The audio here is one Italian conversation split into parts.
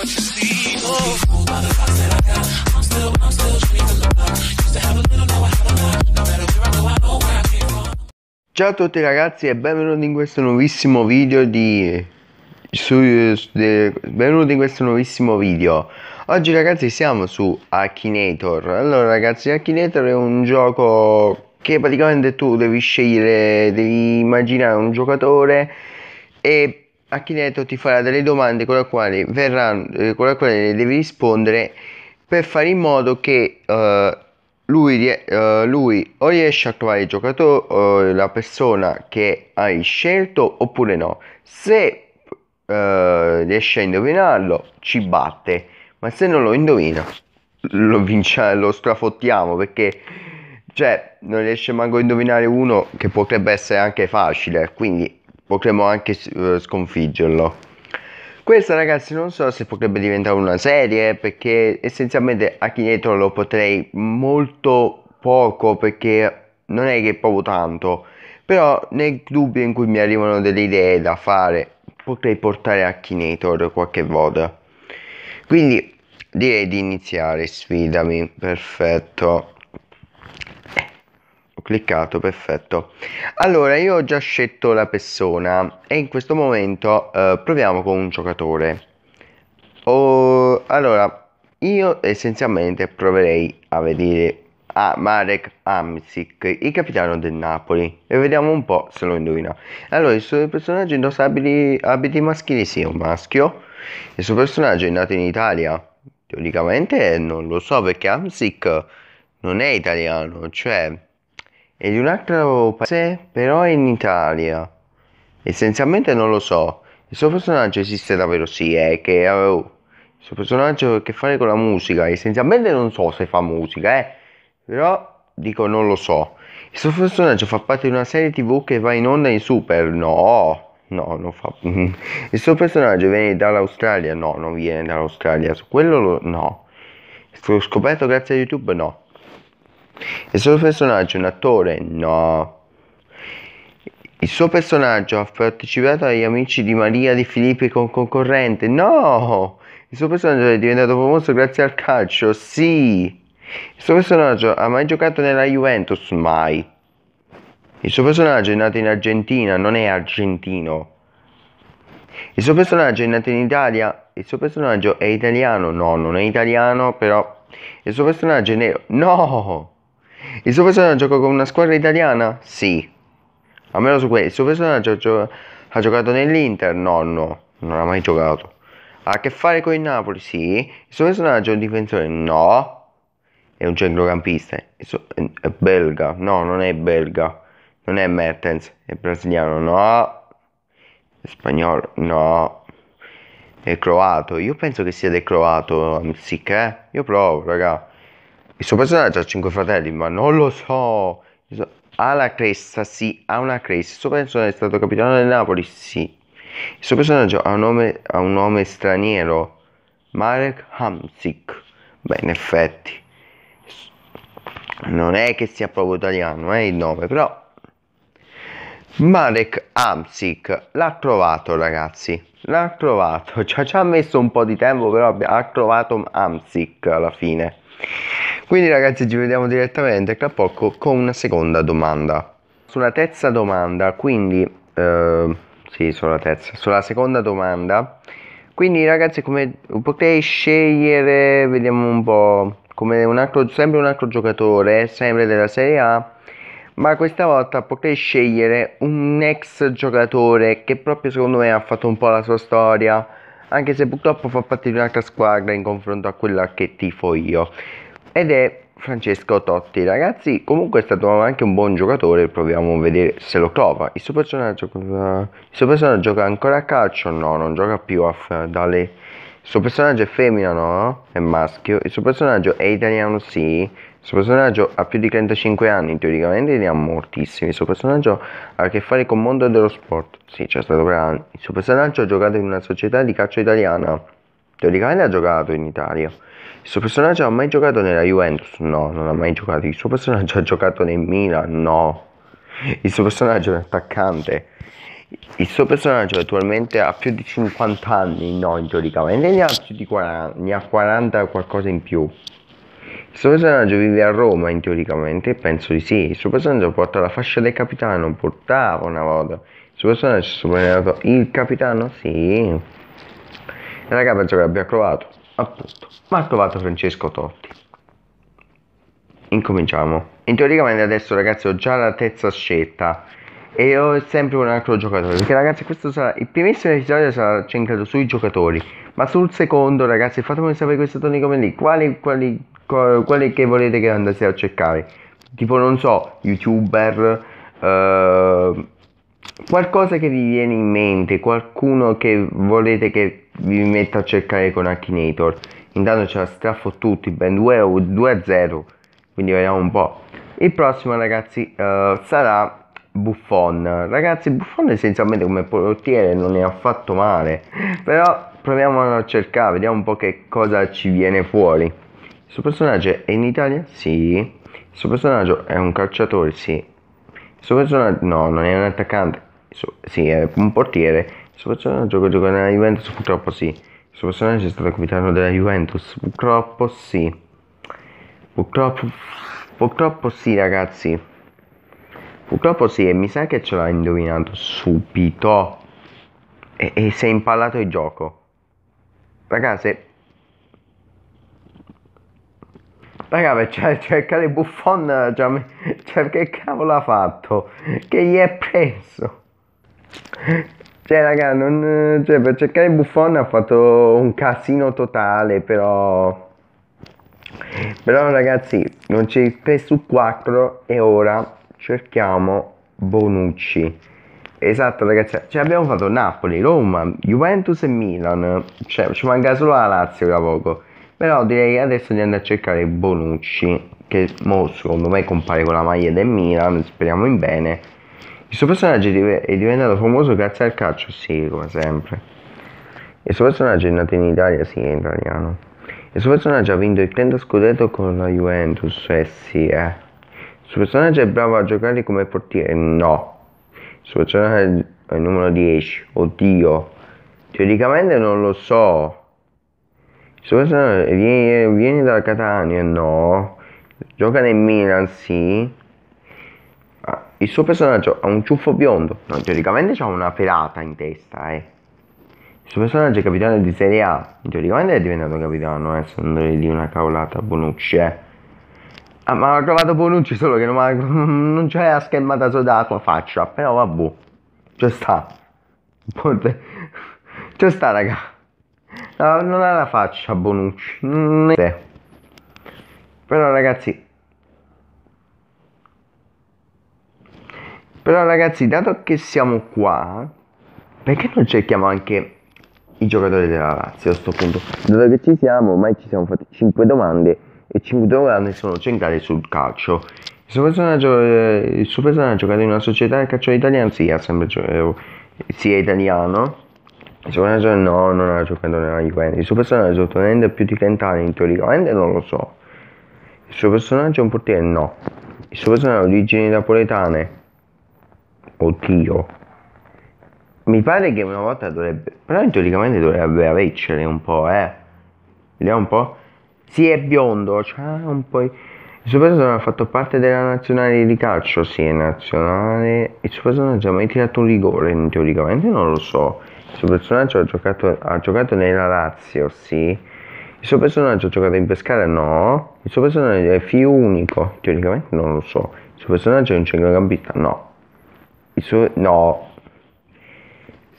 what you Ciao a tutti ragazzi e benvenuti in questo nuovissimo video di... Su, de, benvenuti in questo nuovissimo video Oggi ragazzi siamo su Akinator Allora ragazzi Akinator è un gioco che praticamente tu devi scegliere Devi immaginare un giocatore E Achineto ti farà delle domande con le quali, verranno, eh, con le quali devi rispondere per fare in modo che eh, lui, eh, lui, o riesce a trovare il giocatore, eh, la persona che hai scelto oppure no. Se eh, riesce a indovinarlo, ci batte, ma se non lo indovina, lo, vince, lo strafottiamo perché cioè, non riesce manco a indovinare uno che potrebbe essere anche facile. Quindi potremmo anche eh, sconfiggerlo. Questa ragazzi non so se potrebbe diventare una serie eh, perché essenzialmente Akinator lo potrei molto poco perché non è che provo tanto però nel dubbio in cui mi arrivano delle idee da fare potrei portare Akinator qualche volta quindi direi di iniziare sfidami perfetto ho cliccato, perfetto. Allora, io ho già scelto la persona e in questo momento eh, proviamo con un giocatore. Oh, allora, io essenzialmente proverei a vedere a Marek Amsic, il capitano del Napoli, e vediamo un po' se lo indovina. Allora, il suo personaggio indossa abiti, abiti maschili, sì, è un maschio. Il suo personaggio è nato in Italia. Teoricamente non lo so perché Amsic non è italiano, cioè e di un altro paese però è in Italia. Essenzialmente non lo so, il suo personaggio esiste davvero sì, è che eh, oh, il suo personaggio ha a che fare con la musica, essenzialmente non so se fa musica, eh, però dico non lo so. Il suo personaggio fa parte di una serie tv che va in onda in super, no, no, non fa. Il suo personaggio viene dall'Australia? No, non viene dall'Australia. Su quello lo... no. L'ho scoperto grazie a YouTube? No. Il suo personaggio è un attore? No. Il suo personaggio ha partecipato agli Amici di Maria di Filippi con concorrente? No. Il suo personaggio è diventato famoso grazie al calcio? Sì. Il suo personaggio ha mai giocato nella Juventus? Mai. Il suo personaggio è nato in Argentina, non è argentino. Il suo personaggio è nato in Italia? Il suo personaggio è italiano? No, non è italiano, però... Il suo personaggio è nero? No! Il suo personaggio gioca con una squadra italiana? Sì. Almeno su questo. Il suo personaggio gio- ha giocato nell'Inter? No, no, non ha mai giocato. Ha a che fare con il Napoli? Sì. Il suo personaggio è un difensore? No. È un centrocampista. Suo- è belga? No, non è belga. Non è Mertens. È brasiliano? No. È spagnolo? No. È croato? Io penso che sia del croato, Mzik, eh? Io provo, raga. Il suo personaggio ha cinque fratelli, ma non lo so. Ha la cresta, sì, ha una cresta. Il suo personaggio è stato capitano del Napoli, sì. Il suo personaggio ha un nome, ha un nome straniero, Marek Hamsik. Beh, in effetti, non è che sia proprio italiano, è eh, il nome, però... Marek Hamsik l'ha trovato, ragazzi. L'ha trovato. Ci ha messo un po' di tempo, però ha trovato Hamsik alla fine. Quindi ragazzi ci vediamo direttamente tra poco con una seconda domanda. Sulla terza domanda, quindi... Eh, sì, sulla terza. Sulla seconda domanda. Quindi ragazzi come potrei scegliere, vediamo un po', come un altro, sempre un altro giocatore, sempre della Serie A, ma questa volta potrei scegliere un ex giocatore che proprio secondo me ha fatto un po' la sua storia, anche se purtroppo fa parte di un'altra squadra in confronto a quella che tifo io ed è Francesco Totti. Ragazzi, comunque è stato anche un buon giocatore, proviamo a vedere se lo trova. Il suo personaggio, il suo personaggio gioca ancora a calcio? No, non gioca più a, dalle... Il suo personaggio è femmina, no? È maschio. Il suo personaggio è italiano, sì. Il suo personaggio ha più di 35 anni, teoricamente ne ha moltissimi. Il suo personaggio ha a che fare con il mondo dello sport. Sì, c'è stato per anni. Il suo personaggio ha giocato in una società di calcio italiana. Teoricamente ha giocato in Italia. Il suo personaggio ha mai giocato nella Juventus? No, non ha mai giocato. Il suo personaggio ha giocato nel Milan? No. Il suo personaggio è un attaccante. Il suo personaggio attualmente ha più di 50 anni, no, teoricamente ne ha più di 40, ne ha 40 qualcosa in più. Il suo personaggio vive a Roma, in teoricamente, penso di sì. Il suo personaggio porta la fascia del capitano, portava una volta. Il suo personaggio è il capitano? Sì. E la capa gioca l'abbia provato appunto, ma ha trovato Francesco Totti. Incominciamo. In teoricamente adesso ragazzi ho già la terza scelta e ho sempre un altro giocatore, perché ragazzi questo sarà, il primissimo episodio sarà centrato sui giocatori, ma sul secondo ragazzi fatemi sapere questo come lì, quali, quali, quali che volete che andate a cercare, tipo non so, youtuber, eh, qualcosa che vi viene in mente, qualcuno che volete che vi metto a cercare con Akinator. Intanto ce la tutti, ben 2-0, a quindi vediamo un po'. Il prossimo ragazzi uh, sarà Buffon. Ragazzi Buffon essenzialmente come portiere non è affatto male, però proviamo a cercare, vediamo un po' che cosa ci viene fuori. Questo personaggio è in Italia? Sì. Questo personaggio è un calciatore? Sì. Questo personaggio no, non è un attaccante. Su, sì, è un portiere suo personaggio gioca, gioca nella Juventus purtroppo sì il suo personaggio è stato capitano della Juventus purtroppo sì purtroppo purtroppo sì ragazzi purtroppo sì e mi sa che ce l'ha indovinato subito e, e si è impallato il gioco ragazzi Raga, cioè, cercare Buffon, cioè, cioè, che cavolo ha fatto? Che gli è preso? Cioè, raga, non, cioè, per cercare Buffon ha fatto un casino totale, però... Però ragazzi, non c'è 3 su 4 e ora cerchiamo Bonucci. Esatto ragazzi, cioè, abbiamo fatto Napoli, Roma, Juventus e Milan, cioè ci manca solo la Lazio da poco. Però direi adesso di andare a cercare Bonucci, che mo, secondo me compare con la maglia del Milan, speriamo in bene. Questo personaggio è diventato famoso grazie al calcio, sì, come sempre. Questo personaggio è nato in Italia, sì, è italiano. Questo personaggio ha vinto il 30 scudetto con la Juventus, eh sì, eh. Questo personaggio è bravo a giocare come portiere, no. Questo personaggio è il numero 10, oddio. Teoricamente non lo so. Questo personaggio viene, viene dalla Catania, no. Gioca nel Milan, sì. Il suo personaggio ha un ciuffo biondo. No, teoricamente ha una pelata in testa, eh. Il suo personaggio è capitano di Serie A. Teoricamente è diventato capitano, eh. Sono di una cavolata Bonucci, eh. Ah, ma ho trovato Bonucci solo che non, ha, non c'è la schermata sodata faccia. Però vabbè. C'è sta. C'è sta, raga. No, non ha la faccia Bonucci. Mm, Però ragazzi, Però ragazzi, dato che siamo qua, perché non cerchiamo anche i giocatori della Lazio a questo punto? Dato che ci siamo, ormai ci siamo fatti 5 domande e 5 domande sono centrali sul calcio. Il suo personaggio, il suo personaggio giocato in una società di calcio italiana, sì, ha sempre giocato, eh, sì, è italiano. Il suo personaggio no, non ha giocato nella Juventus. Il suo personaggio è ottenendo più di 30 anni teoricamente non lo so. Il suo personaggio è un portiere no. Il suo personaggio ha origini napoletane Oddio. Mi pare che una volta dovrebbe... Però teoricamente dovrebbe avercene un po', eh. Vediamo un po'. Sì, è biondo, cioè un po'... Il suo personaggio ha fatto parte della nazionale di calcio, sì, è nazionale. Il suo personaggio ha mai tirato un rigore, teoricamente non lo so. Il suo personaggio ha giocato, ha giocato nella Lazio, sì. Il suo personaggio ha giocato in Pescara, no. Il suo personaggio è figlio unico, teoricamente non lo so. Il suo personaggio è un centrocampista, no il suo... no.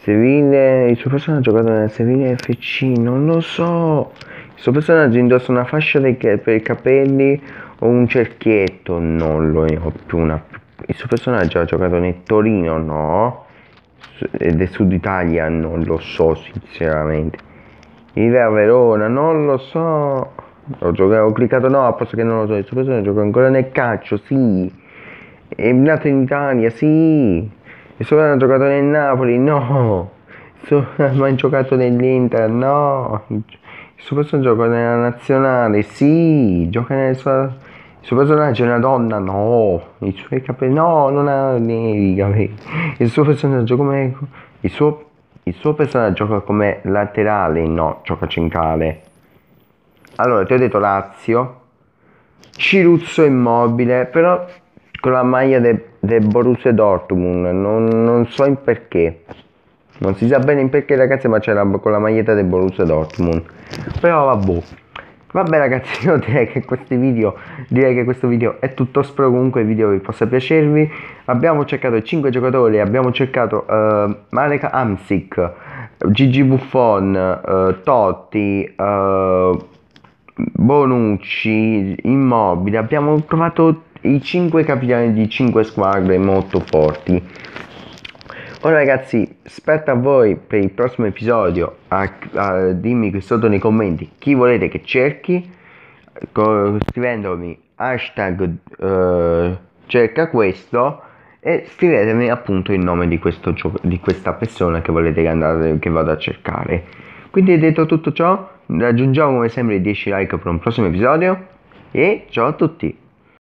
Seville, il suo personaggio ha giocato nella Seville FC, non lo so. Il suo personaggio indossa una fascia per i capelli o un cerchietto, non lo ho più una... Il suo personaggio ha giocato nel Torino, no? Del Sud Italia, non lo so sinceramente. Vive a Verona, non lo so. Ho, giocato, ho cliccato no, a posto che non lo so. Il suo personaggio gioca ancora nel calcio, sì è nato in Italia, sì, è solo ha giocato nel Napoli, no, solo ha giocato nell'Inter, no, il suo personaggio gioca nella nazionale, sì, gioca nella sua... Il suo personaggio è una donna? No, i suoi capelli, no, non ha i capelli. Il suo personaggio come... Il suo, il suo personaggio gioca come laterale, no, gioca centrale. Allora, ti ho detto Lazio, Ciruzzo immobile, però con la maglia del de Borussia Dortmund, non, non so in perché. Non si sa bene in perché ragazzi, ma c'era con la maglietta del Borussia Dortmund. Però vabbè. Vabbè ragazzi, io direi che, video, direi che questo video è tutto, spero comunque il video vi possa piacervi. Abbiamo cercato 5 giocatori, abbiamo cercato uh, Marek Amsic, Gigi Buffon, uh, Totti, uh, Bonucci, Immobile, abbiamo trovato i 5 capitani di 5 squadre molto forti. Ora ragazzi, aspetto a voi per il prossimo episodio, a, a, dimmi qui sotto nei commenti chi volete che cerchi, scrivendomi hashtag eh, cerca questo e scrivetemi appunto il nome di, questo gioco, di questa persona che volete che, andate, che vado a cercare. Quindi detto tutto ciò, raggiungiamo come sempre i 10 like per un prossimo episodio e ciao a tutti!